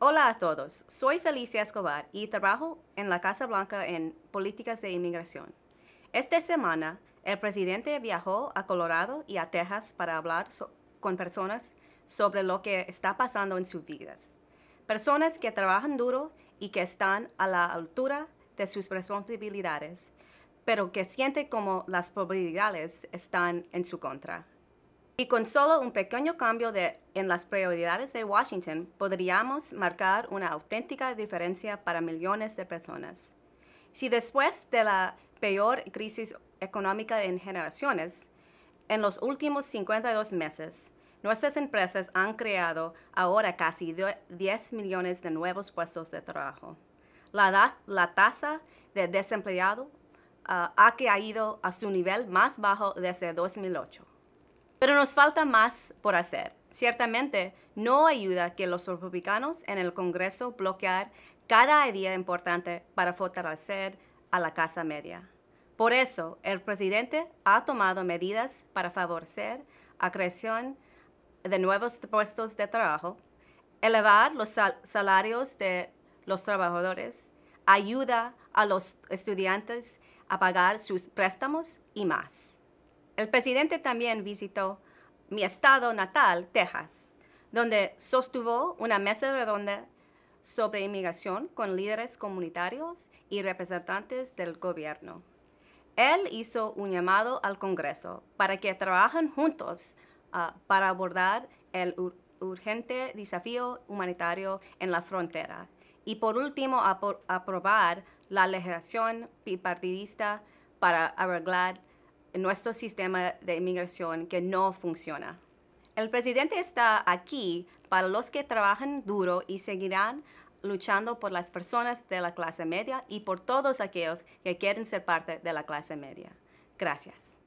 Hola a todos, soy Felicia Escobar y trabajo en la Casa Blanca en políticas de inmigración. Esta semana, el presidente viajó a Colorado y a Texas para hablar con personas sobre lo que está pasando en sus vidas. Personas que trabajan duro y que están a la altura de sus responsabilidades, pero que sienten como las probabilidades están en su contra. Y con solo un pequeño cambio en las prioridades de Washington, podríamos marcar una auténtica diferencia para millones de personas. Si después de la peor crisis económica en generaciones, en los últimos 52 meses, nuestras empresas han creado ahora casi 10 millones de nuevos puestos de trabajo. La, tasa de desempleado ah, ha ido a su nivel más bajo desde 2008. Pero nos falta más por hacer. Ciertamente, no ayuda que los republicanos en el Congreso bloquear cada idea importante para fortalecer a la Casa Media. Por eso, el presidente ha tomado medidas para favorecer la creación de nuevos puestos de trabajo, elevar los salarios de los trabajadores, ayuda a los estudiantes a pagar sus préstamos y más. El presidente también visitó mi estado natal, Texas, donde sostuvo una mesa redonda sobre inmigración con líderes comunitarios y representantes del gobierno. Él hizo un llamado al Congreso para que trabajen juntos ah, para abordar el urgente desafío humanitario en la frontera y por último aprobar la legislación bipartidista para arreglar nuestro sistema de inmigración que no funciona. El presidente está aquí para los que trabajan duro y seguirán luchando por las personas de la clase media y por todos aquellos que quieren ser parte de la clase media. Gracias.